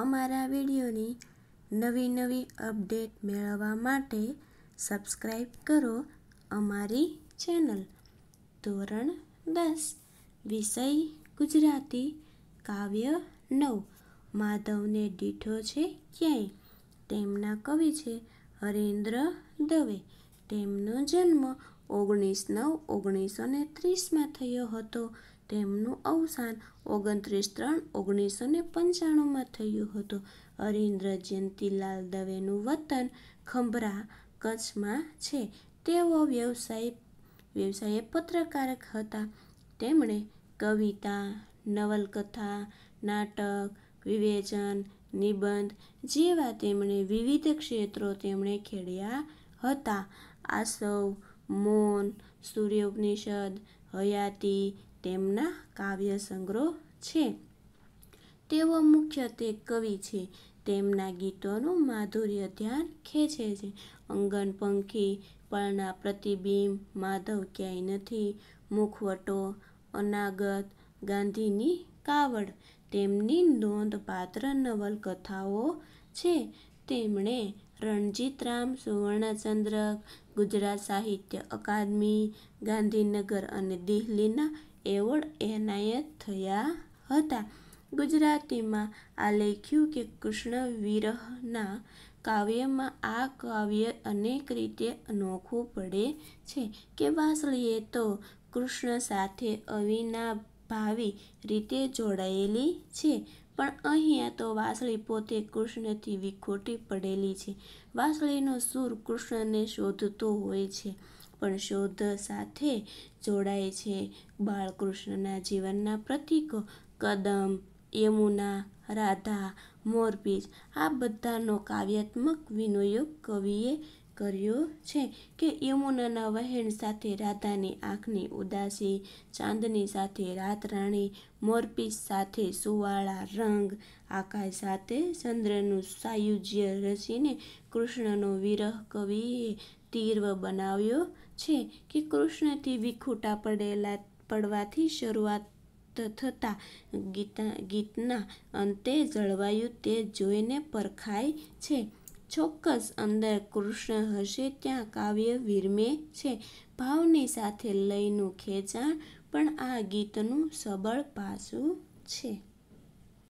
અમારા વિડીયોની નવી નવી અપડેટ મેળવવા માટે સબસ્ક્રાઈબ કરો અમારી ચેનલ ધોરણ દસ વિષય ગુજરાતી કાવ્ય નવ માધવને દીઠો છે ક્યાંય તેમના કવિ છે હરેન્દ્ર દવે તેમનો જન્મ ઓગણીસ નવ ઓગણીસો ને ત્રીસમાં થયો હતો તેમનું અવસાન ઓગણત્રીસ ત્રણ ઓગણીસો ને પંચાણુંમાં થયું હતું હરીન્દ્ર જયંતિલાલ દવેનું વતન ખંભરા કચ્છમાં છે તેઓ વ્યવસાય વ્યવસાયે પત્રકારક હતા તેમણે કવિતા નવલકથા નાટક વિવેચન નિબંધ જેવા તેમણે વિવિધ ક્ષેત્રો તેમણે ખેડ્યા હતા આ મૌન સૂર્યોપનિષદ હયાતી તેમના કાવ્ય સંગ્રહ છે તેઓ મુખ્યત્વે કવિ છે તેમના ગીતોનું માધુર્ય ધ્યાન ખેંચે છે અંગન પંખી પરના પ્રતિબિંબ માધવ ક્યાંય નથી મુખવટો અનાગત ગાંધીની કાવડ તેમની નોંધપાત્ર નવલકથાઓ છે તેમણે રણજીતરામ સુવર્ણચંદ્રક ગુજરાત સાહિત્ય અકાદમી ગાંધીનગર અને દિલ્હીના એવોર્ડ એનાયત થયા હતા ગુજરાતીમાં આ લખ્યું કે કૃષ્ણ વિરહના કાવ્યમાં આ કાવ્ય અનેક રીતે અનોખું પડે છે કે વાસળીએ તો કૃષ્ણ સાથે અવિના અવિનાભાવી રીતે જોડાયેલી છે પણ અહીંયા તો વાંસળી પોતે કૃષ્ણથી વિખોટી પડેલી છે વાંસળીનો સૂર કૃષ્ણને શોધતો હોય છે પણ શોધ સાથે જોડાય છે બાળકૃષ્ણના જીવનના પ્રતિકો કદમ યમુના રાધા મોરપીચ આ બધાનો કાવ્યાત્મક વિનોયોગ કવિએ કર્યો છે કે યમુનાના વહેણ સાથે રાધાની આંખની ઉદાસી ચાંદની સાથે રાતરાણી મોરપીસ સાથે સુવાળા રંગ આકાશ સાથે ચંદ્રનું સાયુજ્ય રસીને કૃષ્ણનો વિરહ કવિએ તીર્વ બનાવ્યો છે કે કૃષ્ણથી વિખૂટા પડેલા પડવાથી શરૂઆત થતા ગીતા ગીતના અંતે જળવાયું તે જોઈને પરખાય છે ચોક્કસ અંદર કૃષ્ણ હશે ત્યાં કાવ્ય વિરમે છે ભાવની સાથે લયનું ખેંચાણ પણ આ ગીતનું સબળ પાસું છે